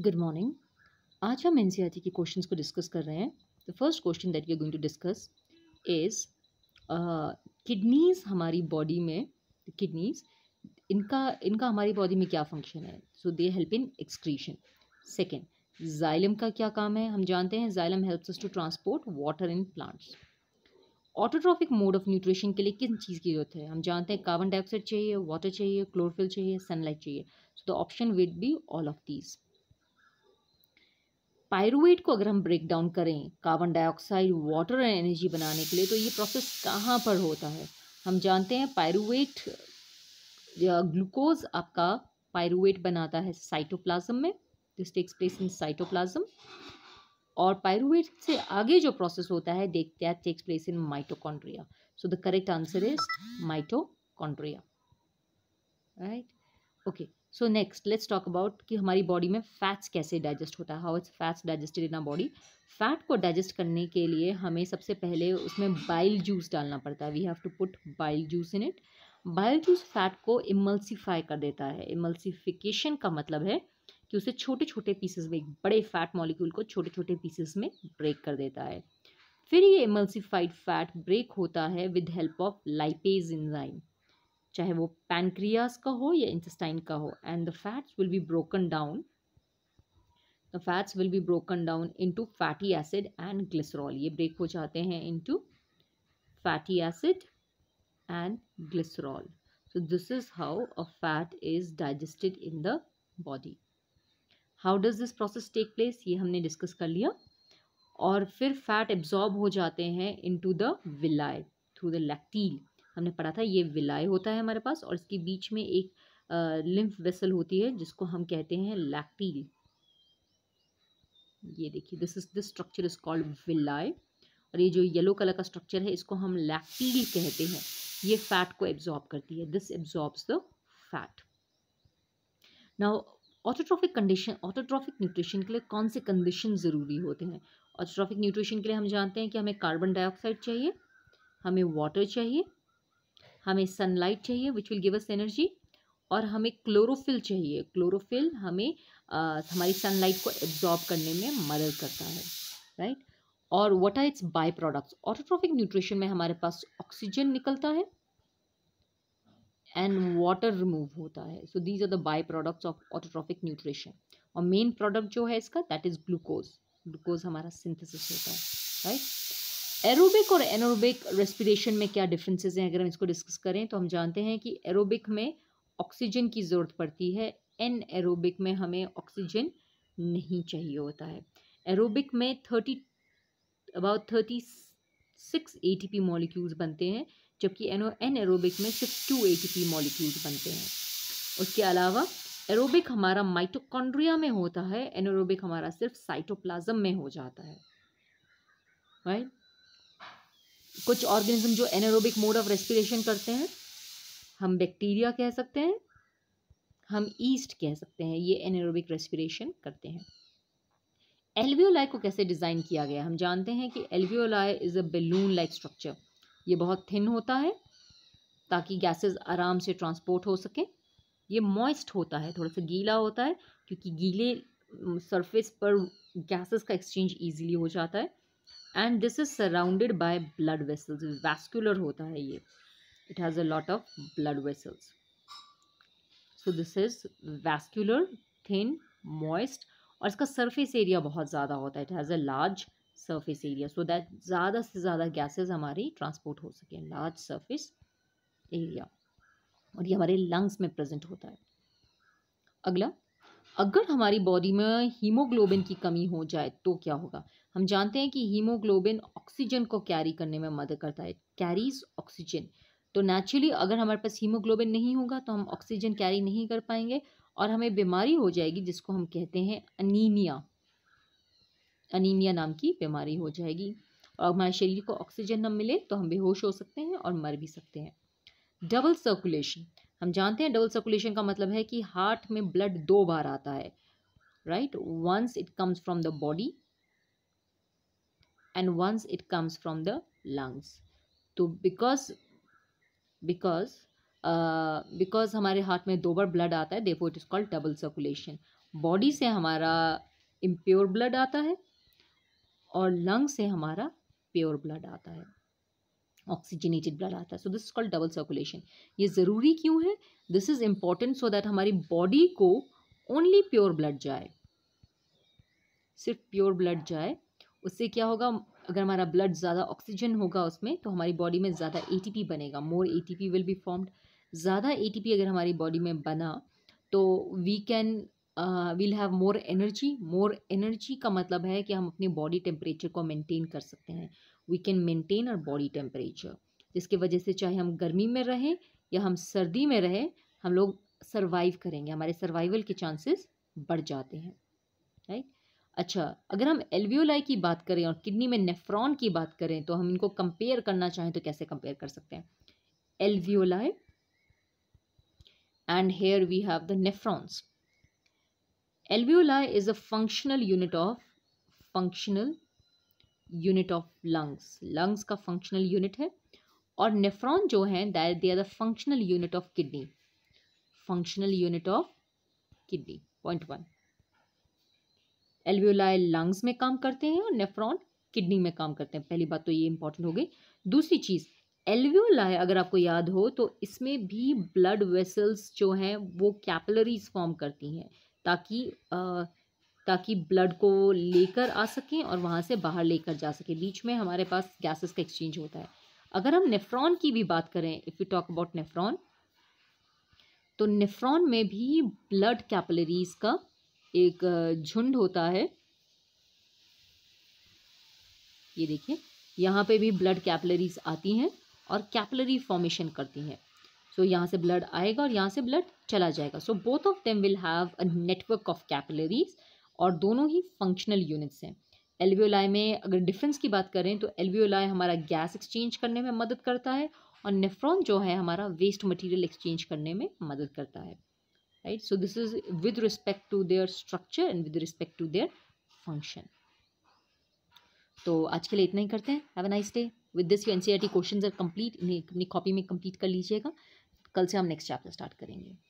Good morning आज हम N e के क्वेश्चन को डिस्कस कर रहे हैं the first question that we are going to discuss is kidneys हमारी बॉडी में किडनीज़ इनका इनका हमारी बॉडी में क्या फंक्शन है so they help in excretion second xylem का क्या काम है हम जानते हैं xylem helps to transport water in plants autotrophic mode of nutrition के लिए किस चीज़ की जरूरत है हम जानते हैं कार्बन डाइऑक्साइड चाहिए वाटर चाहिए क्लोरोफिल चाहिए सनलाइट चाहिए so the option would be all of these pyruvate को अगर हम ब्रेक डाउन करें carbon dioxide water and energy बनाने के लिए तो ये प्रोसेस कहाँ पर होता है हम जानते हैं पायरुवेट ग्लूकोज आपका पायरुवेट बनाता है साइटोप्लाज्म में this takes place in cytoplasm और पायरुवेट से आगे जो प्रोसेस होता है देखते हैं takes place in mitochondria so the correct answer is mitochondria right okay so next let's talk about कि हमारी बॉडी में फैट्स कैसे डाइजेस्ट होता है how is fats digested in our body fat को डाइजेस्ट करने के लिए हमें सबसे पहले उसमें बाइल जूस डालना पड़ता है we have to put bile juice in it bile juice fat को इमल्सीफाई कर देता है इमल्सीफिकेशन का मतलब है कि उसे छोटे छोटे पीसेस में एक बड़े फैट मॉलिक्यूल को छोटे छोटे पीसेस में ब्रेक कर देता है फिर ये इमल्सीफाइड फैट ब्रेक होता है with help of lipase enzyme चाहे वो पैनक्रियाज का हो या इंटेस्टाइन का हो and the fats will be broken down the fats will be broken down into fatty acid and glycerol ये ब्रेक हो जाते हैं into fatty acid and glycerol so this is how a fat is digested in the body how does this process take place ये हमने discuss कर लिया और फिर फैट एब्जॉर्ब हो जाते हैं into the villi through the lacteal हमने पढ़ा था ये विलाय होता है हमारे पास और इसके बीच में एक लिम्फ वेसल होती है जिसको हम कहते हैं लैक्टील ये देखिए this is this structure is called villi और ये जो येलो कलर का स्ट्रक्चर है इसको हम लैक्टील कहते हैं ये फैट को एब्जॉर्ब करती है this absorbs the fat now autotrophic condition autotrophic nutrition के लिए कौन से कंडीशन ज़रूरी होते हैं ऑटोट्रॉफिक न्यूट्रिशन के लिए हम जानते हैं कि हमें कार्बन डाइऑक्साइड चाहिए हमें वाटर चाहिए हमें सनलाइट चाहिए which will give us energy और हमें क्लोरोफिल चाहिए क्लोरोफिल हमें आ, हमारी सनलाइट को एब्जॉर्ब करने में मदद करता है राइट right? और what are its by products autotrophic nutrition में हमारे पास ऑक्सीजन निकलता है एंड वाटर रिमूव होता है so these are the by products of autotrophic nutrition और मेन प्रोडक्ट जो है इसका दैट इज़ ग्लूकोज ग्लूकोज हमारा सिंथेसिस होता है राइट right? एरोबिक और एनोरोबिक रेस्पिरेशन में क्या डिफरेंसेस हैं अगर हम इसको डिस्कस करें तो हम जानते हैं कि एरोबिक में ऑक्सीजन की ज़रूरत पड़ती है एन एरोबिक में हमें ऑक्सीजन नहीं चाहिए होता है एरोबिक में thirty about thirty six A T P molecules बनते हैं जबकि एनो एन एरोबिक में सिर्फ two A T P molecules बनते हैं उसके अलावा एरोबिक हमारा माइटोकॉन्ड्रिया में होता है एनोरोबिक हमारा सिर्फ साइटोप्लाज्म में हो जाता है राइट right? कुछ ऑर्गेनिज्म जो एनारोबिक मोड ऑफ रेस्पिरेशन करते हैं हम बैक्टीरिया कह सकते हैं हम ईस्ट कह सकते हैं ये एनारोबिक रेस्पिरेशन करते हैं एल्वियोलाई को कैसे डिज़ाइन किया गया हम जानते हैं कि alveoli is a balloon like structure ये बहुत थिन होता है ताकि गैसेस आराम से ट्रांसपोर्ट हो सकें ये मॉइस्ट होता है थोड़ा सा गीला होता है क्योंकि गीले सरफेस पर गैसेस का एक्सचेंज इजीली हो जाता है and this is surrounded by blood vessels vascular होता है ये it has a lot of blood vessels so this is vascular thin moist और इसका सरफेस एरिया बहुत ज़्यादा होता है it has a large surface area so that ज़्यादा से ज़्यादा गैसेज हमारी ट्रांसपोर्ट हो सके लार्ज सरफेस एरिया और ये हमारे लंग्स में प्रजेंट होता है अगला अगर हमारी बॉडी में हीमोग्लोबिन की कमी हो जाए तो क्या होगा हम जानते हैं कि हीमोग्लोबिन ऑक्सीजन को कैरी करने में मदद करता है कैरीज ऑक्सीजन तो नेचुरली अगर हमारे पास हीमोग्लोबिन नहीं होगा तो हम ऑक्सीजन कैरी नहीं कर पाएंगे और हमें बीमारी हो जाएगी जिसको हम कहते हैं अनीमिया अनीमिया नाम की बीमारी हो जाएगी और हमारे शरीर को ऑक्सीजन न मिले तो हम बेहोश हो सकते हैं और मर भी सकते हैं डबल सर्कुलेशन हम जानते हैं डबल सर्कुलेशन का मतलब है कि हार्ट में ब्लड दो बार आता है right once it comes from the body and once it comes from the lungs तो because because बिकॉज uh, हमारे हार्ट में दो बार ब्लड आता है देखो it is called double circulation body से हमारा इम्प्योर ब्लड आता है और लंग से हमारा प्योर ब्लड आता है ऑक्सीजनेटेड ब्लड आता है so this is called double circulation ये ज़रूरी क्यों है this is important so that हमारी बॉडी को ओनली प्योर ब्लड जाए सिर्फ प्योर ब्लड जाए उससे क्या होगा अगर हमारा ब्लड ज़्यादा ऑक्सीजन होगा उसमें तो हमारी बॉडी में ज़्यादा ए बनेगा more A will be formed ज़्यादा ए अगर हमारी बॉडी में बना तो we can will have more energy more energy का मतलब है कि हम अपने बॉडी टेम्परेचर को मेंटेन कर सकते हैं we can maintain our body temperature जिसकी वजह से चाहे हम गर्मी में रहें या हम सर्दी में रहें हम लोग सर्वाइव करेंगे हमारे सर्वाइवल के चांसेस बढ़ जाते हैं राइट right? अच्छा अगर हम एल्वियोलाई की बात करें और किडनी में नेफ्रॉन की बात करें तो हम इनको कंपेयर करना चाहें तो कैसे कंपेयर कर सकते हैं alveoli and here we have the nephrons alveoli is a functional unit of functional unit of lungs lungs का फंक्शनल यूनिट है और नेफ्रॉन जो है that they are the functional unit of kidney functional unit of kidney point one alveoli lungs में काम करते हैं और नेफ्रॉन किडनी में काम करते हैं पहली बात तो ये इंपॉर्टेंट हो गई दूसरी चीज़ एल्वियोलाय अगर आपको याद हो तो इसमें भी ब्लड वेसल्स जो हैं वो कैपलरीज फॉर्म करती हैं ताकि ताकि ब्लड को लेकर आ सकें और वहाँ से बाहर लेकर जा सके बीच में हमारे पास गैसेस का एक्सचेंज होता है अगर हम नेफ्रॉन की भी बात करें if you talk about nephron तो नेफ्रॉन में भी ब्लड कैपलरीज का एक झुंड होता है ये देखिए यहाँ पे भी ब्लड कैपलरीज आती हैं और कैपलरी फॉर्मेशन करती हैं सो so, यहाँ से ब्लड आएगा और यहाँ से ब्लड चला जाएगा so both of them will have a network of capillaries और दोनों ही फंक्शनल यूनिट्स हैं एल्वियोलाई में अगर डिफरेंस की बात करें तो एल्वियोलाई हमारा गैस एक्सचेंज करने में मदद करता है और नेफ्रॉन जो है हमारा वेस्ट मटेरियल एक्सचेंज करने में मदद करता है right so this is with respect to their structure and with respect to their function तो आज के लिए इतना ही करते हैं have a nice day with this you NCERT question are complete इन्हें अपनी कॉपी में कंप्लीट कर लीजिएगा कल से हम नेक्स्ट चैप्टर स्टार्ट करेंगे